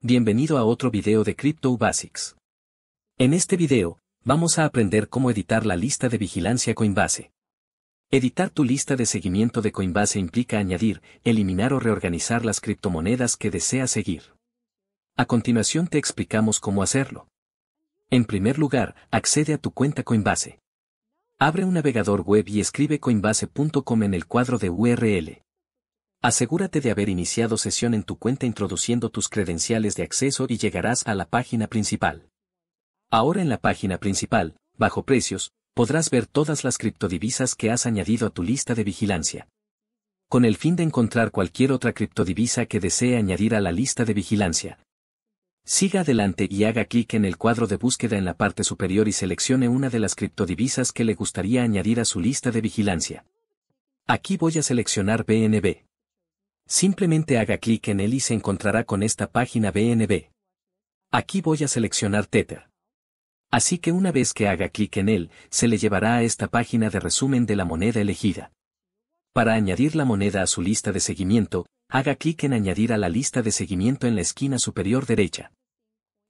Bienvenido a otro video de Crypto Basics. En este video, vamos a aprender cómo editar la lista de vigilancia Coinbase. Editar tu lista de seguimiento de Coinbase implica añadir, eliminar o reorganizar las criptomonedas que deseas seguir. A continuación te explicamos cómo hacerlo. En primer lugar, accede a tu cuenta Coinbase. Abre un navegador web y escribe coinbase.com en el cuadro de URL. Asegúrate de haber iniciado sesión en tu cuenta introduciendo tus credenciales de acceso y llegarás a la página principal. Ahora en la página principal, bajo precios, podrás ver todas las criptodivisas que has añadido a tu lista de vigilancia. Con el fin de encontrar cualquier otra criptodivisa que desee añadir a la lista de vigilancia. Siga adelante y haga clic en el cuadro de búsqueda en la parte superior y seleccione una de las criptodivisas que le gustaría añadir a su lista de vigilancia. Aquí voy a seleccionar BNB. Simplemente haga clic en él y se encontrará con esta página BNB. Aquí voy a seleccionar Tether. Así que una vez que haga clic en él, se le llevará a esta página de resumen de la moneda elegida. Para añadir la moneda a su lista de seguimiento, haga clic en Añadir a la lista de seguimiento en la esquina superior derecha.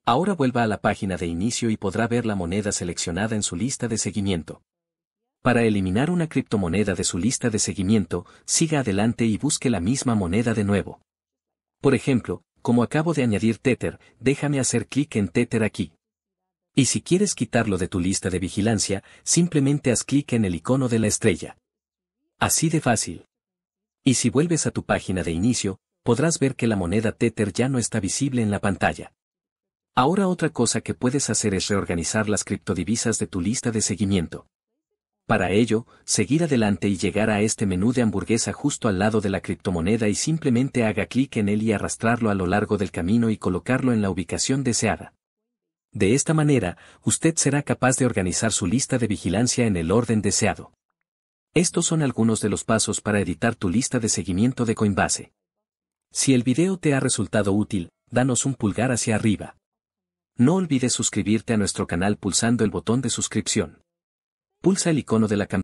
Ahora vuelva a la página de inicio y podrá ver la moneda seleccionada en su lista de seguimiento. Para eliminar una criptomoneda de su lista de seguimiento, siga adelante y busque la misma moneda de nuevo. Por ejemplo, como acabo de añadir Tether, déjame hacer clic en Tether aquí. Y si quieres quitarlo de tu lista de vigilancia, simplemente haz clic en el icono de la estrella. Así de fácil. Y si vuelves a tu página de inicio, podrás ver que la moneda Tether ya no está visible en la pantalla. Ahora otra cosa que puedes hacer es reorganizar las criptodivisas de tu lista de seguimiento. Para ello, seguir adelante y llegar a este menú de hamburguesa justo al lado de la criptomoneda y simplemente haga clic en él y arrastrarlo a lo largo del camino y colocarlo en la ubicación deseada. De esta manera, usted será capaz de organizar su lista de vigilancia en el orden deseado. Estos son algunos de los pasos para editar tu lista de seguimiento de Coinbase. Si el video te ha resultado útil, danos un pulgar hacia arriba. No olvides suscribirte a nuestro canal pulsando el botón de suscripción. Pulsa el icono de la campana.